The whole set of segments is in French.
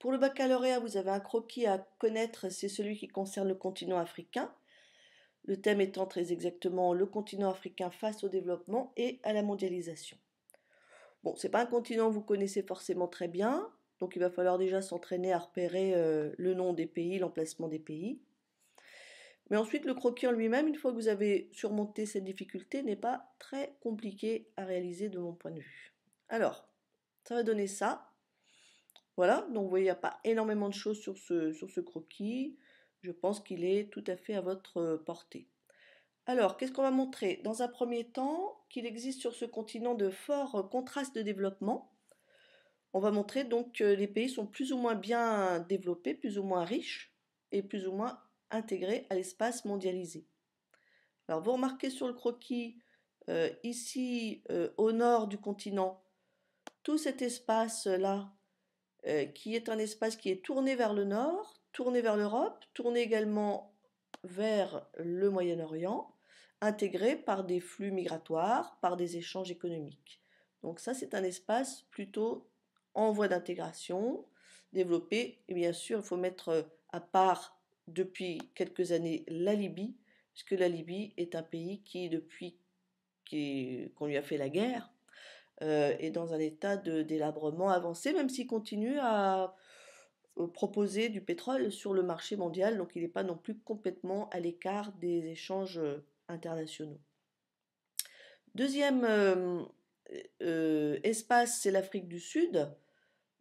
Pour le baccalauréat, vous avez un croquis à connaître, c'est celui qui concerne le continent africain. Le thème étant très exactement le continent africain face au développement et à la mondialisation. Bon, c'est pas un continent que vous connaissez forcément très bien, donc il va falloir déjà s'entraîner à repérer euh, le nom des pays, l'emplacement des pays. Mais ensuite, le croquis en lui-même, une fois que vous avez surmonté cette difficulté, n'est pas très compliqué à réaliser de mon point de vue. Alors, ça va donner ça. Voilà, donc vous voyez, il n'y a pas énormément de choses sur ce, sur ce croquis. Je pense qu'il est tout à fait à votre euh, portée. Alors, qu'est-ce qu'on va montrer Dans un premier temps, qu'il existe sur ce continent de forts euh, contrastes de développement. On va montrer donc que les pays sont plus ou moins bien développés, plus ou moins riches et plus ou moins intégrés à l'espace mondialisé. Alors, vous remarquez sur le croquis, euh, ici au nord du continent, tout cet espace-là, euh, qui est un espace qui est tourné vers le nord, tourné vers l'Europe, tourné également vers le Moyen-Orient, intégré par des flux migratoires, par des échanges économiques. Donc ça, c'est un espace plutôt en voie d'intégration, développé. Et bien sûr, il faut mettre euh, à part depuis quelques années la Libye, puisque la Libye est un pays qui, depuis qu'on lui a fait la guerre, euh, est dans un état de délabrement avancé, même s'il continue à euh, proposer du pétrole sur le marché mondial, donc il n'est pas non plus complètement à l'écart des échanges euh, internationaux. Deuxième espace, c'est l'Afrique du Sud.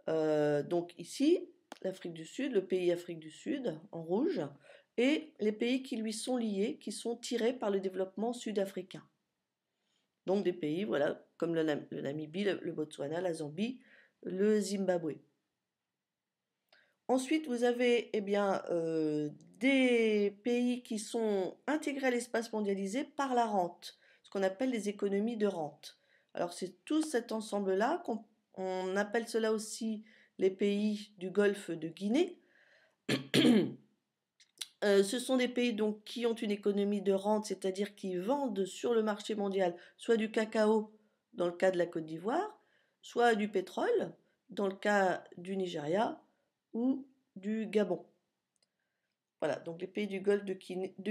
donc ici, l'Afrique du Sud, le pays Afrique du Sud en rouge, et les pays qui lui sont liés, qui sont tirés par le développement sud-africain. Donc des pays, voilà, comme le, Namibie, le, Botswana, la Zambie, le Zimbabwe. Ensuite, vous avez eh bien, euh, des pays qui sont intégrés à l'espace mondialisé par la rente, ce qu'on appelle les économies de rente. Alors c'est tout cet ensemble-là qu'on on appelle cela aussi les pays du golfe de Guinée. Euh, ce sont des pays donc qui ont une économie de rente, c'est-à-dire qui vendent sur le marché mondial soit du cacao dans le cas de la Côte d'Ivoire, soit du pétrole dans le cas du Nigeria ou du Gabon. Voilà, donc les pays du Golfe de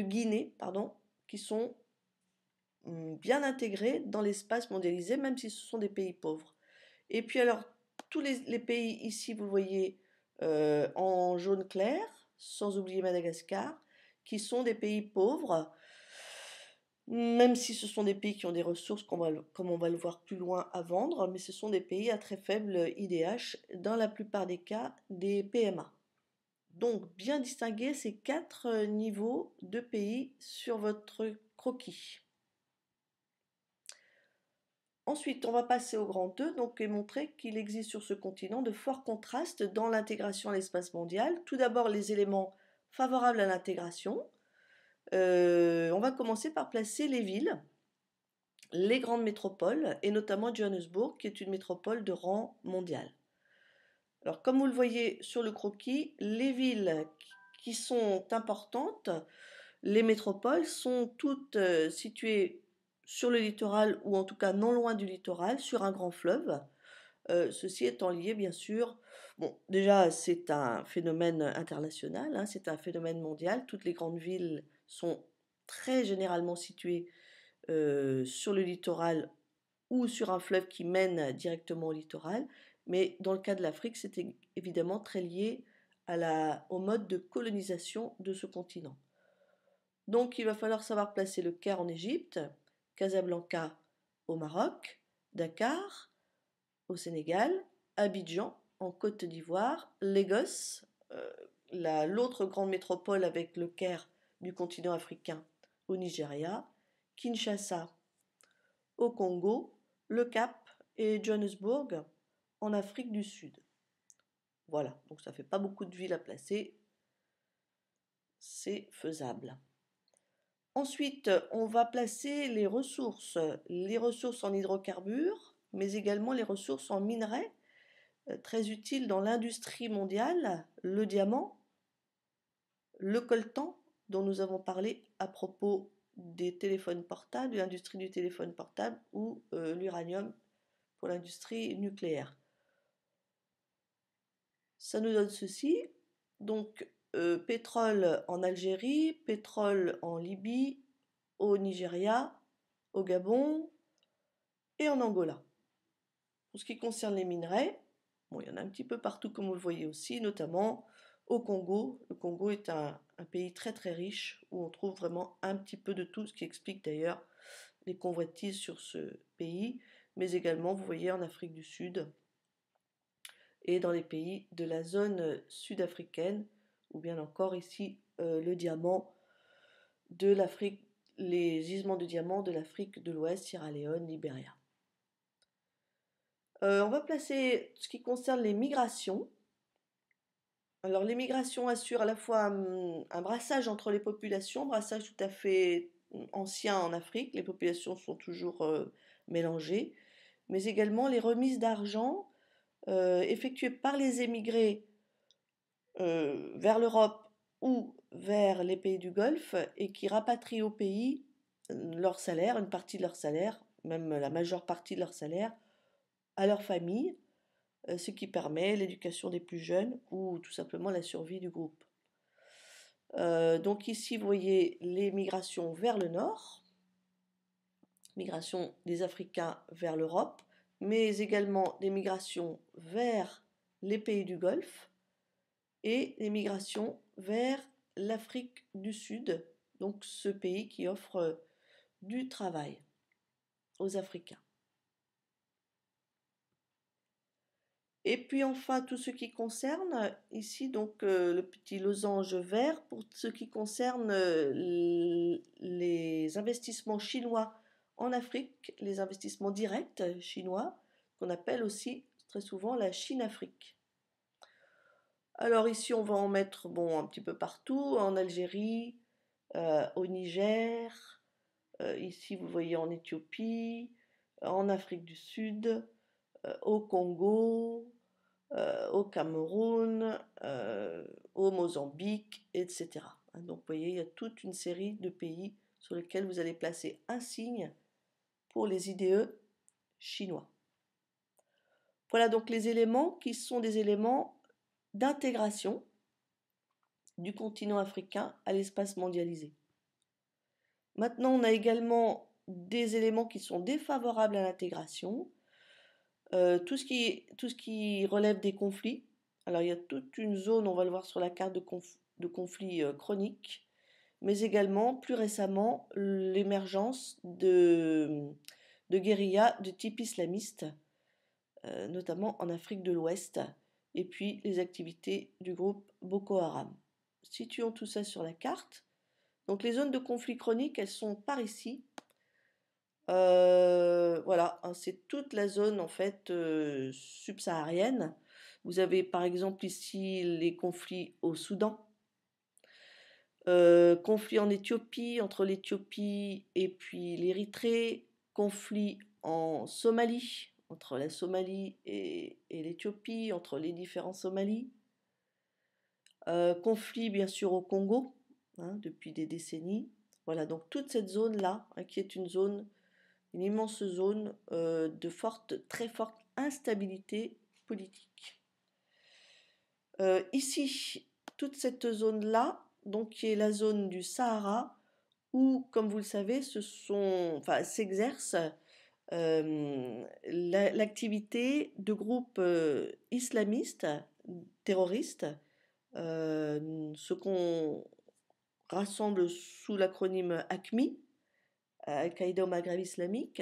Guinée, pardon, qui sont hum, bien intégrés dans l'espace mondialisé, même si ce sont des pays pauvres. Et puis alors, tous les, pays ici, vous voyez euh, en jaune clair, sans oublier Madagascar, qui sont des pays pauvres, même si ce sont des pays qui ont des ressources, comme on, va, le voir plus loin, à vendre, mais ce sont des pays à très faible IDH, dans la plupart des cas des PMA. Donc bien distinguer ces quatre euh, niveaux de pays sur votre croquis. Ensuite, on va passer au grand 2, e, donc et montrer qu'il existe sur ce continent de forts contrastes dans l'intégration à l'espace mondial. Tout d'abord, les éléments favorables à l'intégration. Euh, on va commencer par placer les villes, les grandes métropoles, et notamment Johannesburg, qui est une métropole de rang mondial. Alors, comme vous le voyez sur le croquis, les villes qui sont importantes, les métropoles, sont toutes euh, situées sur le littoral ou en tout cas non loin du littoral, sur un grand fleuve. Euh, ceci étant lié, bien sûr, bon, déjà c'est un phénomène international, hein, c'est un phénomène mondial. Toutes les grandes villes sont très généralement situées euh, sur le littoral ou sur un fleuve qui mène directement au littoral. Mais dans le cas de l'Afrique, c'est évidemment très lié au mode de colonisation de ce continent. Donc il va falloir savoir placer le Caire en Égypte, Casablanca au Maroc, Dakar au Sénégal, Abidjan en Côte d'Ivoire, Lagos, euh, l'autre grande métropole avec le Caire du continent africain au Nigeria, Kinshasa au Congo, le Cap et Johannesburg en Afrique du Sud. Voilà, donc ça fait pas beaucoup de villes à placer. C'est faisable. Ensuite, euh, on va placer les ressources, euh, les ressources en hydrocarbures, mais également les ressources en minerais, euh, très utiles dans l'industrie mondiale, le diamant, le coltan, dont nous avons parlé à propos des téléphones portables, l'industrie du téléphone portable, ou l'uranium pour l'industrie nucléaire. Ça nous donne ceci. Donc, euh, pétrole en Algérie, pétrole en Libye, au Nigeria, au Gabon et en Angola. Pour ce qui concerne les minerais, il y en a un petit peu partout comme vous le voyez aussi, notamment au Congo. Le Congo est un pays très très riche où on trouve vraiment un petit peu de tout, ce qui explique d'ailleurs les convoitises sur ce pays, mais également, vous voyez, en Afrique du Sud et dans les pays de la zone sud-africaine, ou bien encore ici euh, le diamant de l'Afrique, les gisements de diamants de l'Afrique de l'Ouest, Sierra Leone, Libéria. Euh, on va placer ce qui concerne les migrations. Alors les migrations assurent à la fois hum, un, brassage entre les populations, brassage tout à fait ancien en Afrique, les populations sont toujours euh, mélangées, mais également les remises d'argent effectuées par les émigrés euh, vers l'Europe ou vers les pays du Golfe et qui rapatrient au pays euh, leur salaire, une partie de leur salaire, même la majeure partie de leur salaire, à leur famille, euh, ce qui permet l'éducation des plus jeunes ou tout simplement la survie du groupe. donc ici, vous voyez les migrations vers le nord, migration des Africains vers l'Europe, mais également des migrations vers les pays du Golfe, et l'émigration vers l'Afrique du Sud, donc ce pays qui offre euh, du travail aux Africains. Et puis enfin, tout ce qui concerne, euh, ici donc euh, le petit losange vert, pour ce qui concerne les investissements chinois en Afrique, les investissements directs chinois, qu'on appelle aussi très souvent la Chine-Afrique. Alors ici, on va en mettre bon, un petit peu partout, en Algérie, euh, au Niger, euh, ici vous voyez en Éthiopie, en Afrique du Sud, euh, au Congo, au Cameroun, au Mozambique, etc. Hein, donc vous voyez, il y a toute une série de pays sur lesquels vous allez placer un signe pour les IDE chinois. Voilà donc les éléments qui sont des éléments d'intégration du continent africain à l'espace mondialisé. Maintenant, on a également des éléments qui sont défavorables à l'intégration, euh, tout, ce qui, tout ce qui relève des conflits. Alors il y a toute une zone, on va le voir sur la carte de, conflits euh, chroniques, mais également plus récemment l'émergence de, guérillas de type islamiste, euh, notamment en Afrique de l'Ouest, et puis les activités du groupe Boko Haram. Situons tout ça sur la carte. Donc les zones de conflit chronique, elles sont par ici. Euh, voilà, hein, c'est toute la zone en fait euh, subsaharienne. Vous avez par exemple ici les conflits au Soudan, euh, Conflits conflit en Éthiopie entre l'Éthiopie et puis l'Érythrée, conflit en Somalie, entre la Somalie et, l'Éthiopie, entre les différents Somalies. Euh, conflit bien sûr au Congo hein, depuis des décennies. Voilà, donc toute cette zone-là, hein, qui est une zone, une immense zone euh, de très forte instabilité politique. Euh, ici, toute cette zone-là, donc qui est la zone du Sahara, où, comme vous le savez, ce sont, enfin, euh, l'activité de groupes euh, islamistes terroristes, euh, ce qu'on rassemble sous l'acronyme ACMI, Al-Qaïda au Maghreb islamique,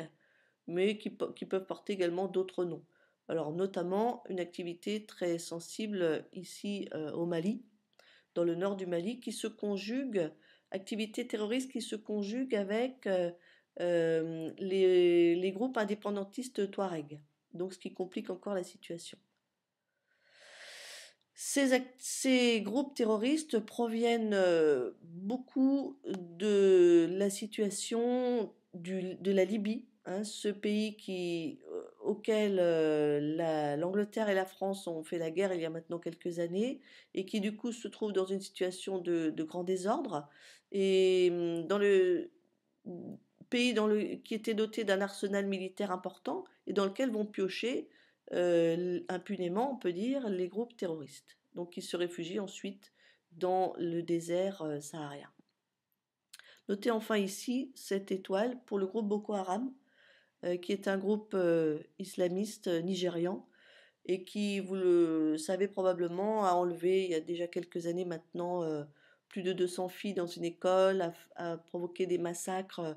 mais qui, peuvent porter également d'autres noms. Alors notamment une activité très sensible ici au Mali, dans le nord du Mali, qui se conjugue, activité terroriste qui se conjugue avec euh, les, groupes indépendantistes Touareg, donc ce qui complique encore la situation. Ces, groupes terroristes proviennent euh, beaucoup de la situation de la Libye, hein, ce pays euh, auquel l'Angleterre et la France ont fait la guerre il y a maintenant quelques années, et qui du coup se trouve dans une situation de, de grand désordre. Et hum, dans le pays qui était doté d'un arsenal militaire important et dans lequel vont piocher euh, impunément, on peut dire, les groupes terroristes. Donc ils se réfugient ensuite dans le désert euh, saharien. Notez enfin ici cette étoile pour le groupe Boko Haram, euh, qui est un groupe islamiste nigérian et qui, vous le savez probablement, a enlevé il y a déjà quelques années maintenant plus de 200 filles dans une école, a provoqué des massacres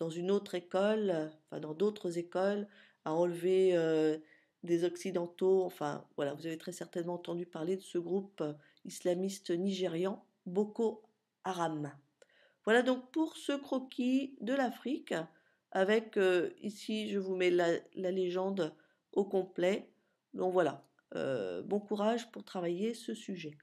dans une autre école, enfin dans d'autres écoles, à enlever euh, des Occidentaux. Enfin, voilà, vous avez très certainement entendu parler de ce groupe euh, islamiste nigérian, Boko Haram. Voilà donc pour ce croquis de l'Afrique, avec euh, ici, je vous mets la, légende au complet. Donc voilà, bon courage pour travailler ce sujet.